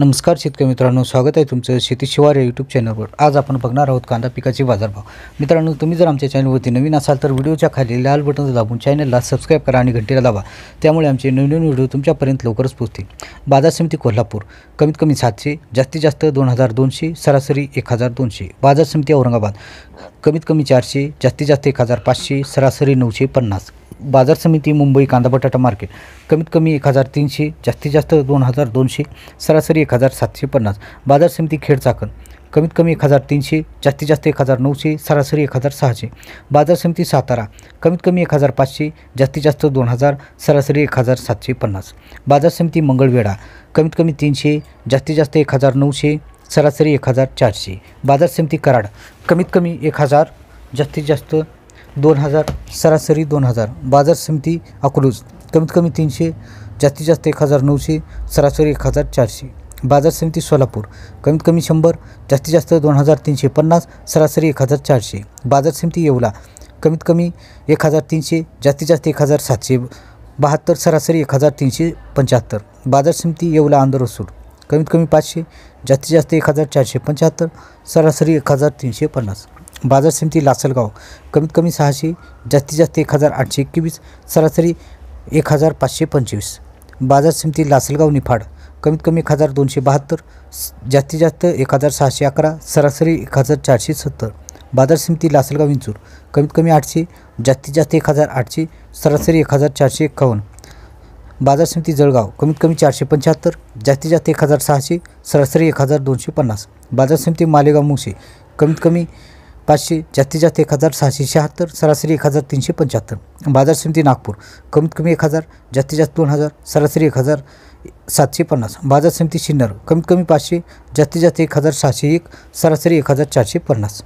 नमस्कार शेतकरी मित्रांनो स्वागत आहे तुमचं शेती शिवार या यूट्यूब चॅनलवर आज आपण बघणार आहोत कांदा पिकाचे बाजारभाव मित्रांनो तुम्ही जर आमच्या चॅनलवरती नवीन असाल तर व्हिडिओच्या खाली लाल बटन दाबून चॅनलला सबस्क्राईब करा आणि घंटेला दाबा त्यामुळे आमचे नवीन व्हिडिओ तुमच्यापर्यंत लवकरच पोहोचतील बाजार समिती कोल्हापूर कमीत कमी सातशे जास्तीत जास्त दोन हजार दोनशे सरासरी एक हजार दोनशे बाजार समिती औरंगाबाद कमीत कमी चारशे जास्तीत जास्त एक हजार पाचशे सरासरी नऊशे पन्नास बाजार समिती मुंबई कांदा बटाटा मार्केट कमीत कमी एक हजार तीनशे जास्तीत जास्त दोन हजार दोनशे सरासरी एक हजार सातशे पन्नास बाजार समिती खेड चाकण कमीत कमी एक हजार तीनशे जास्तीत जास्त एक हजार नऊशे सरासरी एक हजार सहाशे बाजार समिती सातारा कमीत कमी एक हजार पाचशे जास्तीत जास्त दोन हजार सरासरी एक हजार सातशे पन्नास बाजार समिती मंगळवेढा कमीत कमी तीनशे जास्तीत जास्त एक हजार नऊशे सरासरी एक हजार चारशे बाजार समिती कराड कमीत कमी एक हजार जास्तीत जास्त दोन हजार सरासरी दोन हजार बाजार समिती अकलूज कमीत कमी तीनशे जास्तीत जास्त एक हजार नऊशे सरासरी एक हजार चारशे बाजार समिती सोलापूर कमीत कमी शंभर जास्तीत जास्त दोन हजार तीनशे पन्नास सरासरी एक हजार चारशे बाजार समिती येवला कमीत कमी एक हजार तीनशे जास्तीत जास्त एक हजार सातशे बहात्तर सरासरी एक हजार तीनशे पंच्याहत्तर बाजार समिती येवला आंदरसूर कमीत कमी पाचशे जास्तीत जास्त एक हजार चारशे पंच्याहत्तर सरासरी एक हजार तीनशे पन्नास बाजार समिती लासलगाव कमीत कमी सहाशे जास्तीत जास्त एक हजार आठशे एकवीस सरासरी एक हजार पाचशे पंचवीस बाजार समिती लासलगाव निफाड कमीत कमी एक हजार दोनशे बहात्तर जास्तीत जास्त एक हजार सहाशे अकरा सरासरी एक हजार चारशे सत्तर बाजार समिती लासलगाव विंचूर कमीत कमी आठशे जास्तीत जास्त एक हजार आठशे सरासरी एक हजार चारशे एक्कावन्न बाजार समिती जळगाव कमीत कमी चारशे पंच्याहत्तर जास्तीत जास्त एक हजार सहाशे सरासरी एक हजार दोनशे पन्नास बाजार समिती मालेगाव मुंशी कमीत कमी पाचशे जास्तीत जास्त एक हजार सहाशे शहात्तर सरासरी एक हजार तीनशे पंच्याहत्तर बाजार समिती नागपूर कमीत कमी एक हजार जास्तीत जास्त दोन हजार सरासरी एक हजार सातशे पन्नास बाजार समिती सिन्नर कमीत कमी पाचशे जास्तीत जास्त एक हजार सहाशे एक सरासरी एक हजार चारशे पन्नास